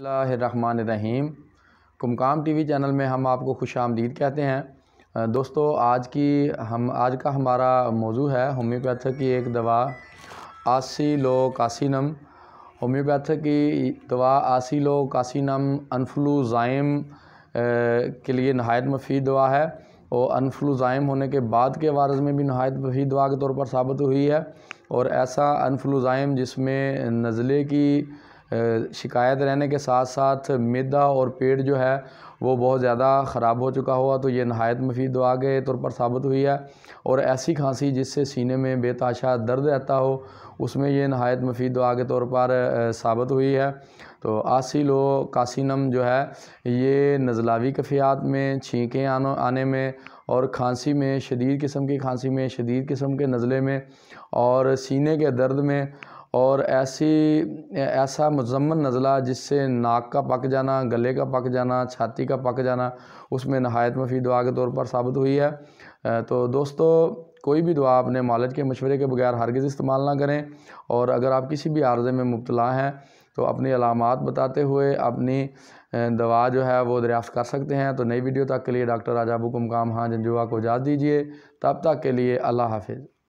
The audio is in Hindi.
रहीम कुमकाम टीवी चैनल में हम आपको खुश आमदीद कहते हैं दोस्तों आज की हम आज का हमारा मौजू है होम्योपैथक की एक दवा आसी लो कासिनम होम्योपैथक की दवा आसी लो कासिनम अनफ्लूज़ाइम के लिए नहायत मफीद दवा है और अनफ्लूज़ाइम होने के बाद के वारस में भी नहायत मफीद दवा के तौर पर साबित हुई है और ऐसा अनफ्लूज़ाइम जिसमें नज़ले की शिकायत रहने के साथ साथ मैदा और पेट जो है वो बहुत ज़्यादा ख़राब हो चुका हुआ तो ये नहायत मुफीद दुआ के तौर पर साबित हुई है और ऐसी खांसी जिससे सीने में बेताशा दर्द रहता हो उसमें यह नहायत मुफीद दुआ के तौर पर साबित हुई है तो आसी लो कासिनम जो है ये नज़लावी कफ़ियात में छींकें आने में और खांसी में शदीद किस्म की खांसी में शदीद किस्म के नज़ले में और सीने के दर्द में और ऐसी ऐसा मजम्मन नज़ला जिससे नाक का पक जाना गले का पक जाना छाती का पक जाना उसमें नहायत मफी दुआ के तौर पर साबित हुई है तो दोस्तों कोई भी दुआ अपने मालज के मशवरे के बगैर हरगज़ इस्तेमाल ना करें और अगर आप किसी भी आर्ज़े में मुबतला हैं तो अपनी अलामत बताते हुए अपनी दवा जो है वो दरियाफ़त कर सकते हैं तो नई वीडियो तक के लिए डॉक्टर राजा बुकुम काम हाँ जंजुआ को इजाज़ दीजिए तब तक के लिए अल्लाह हाफिज़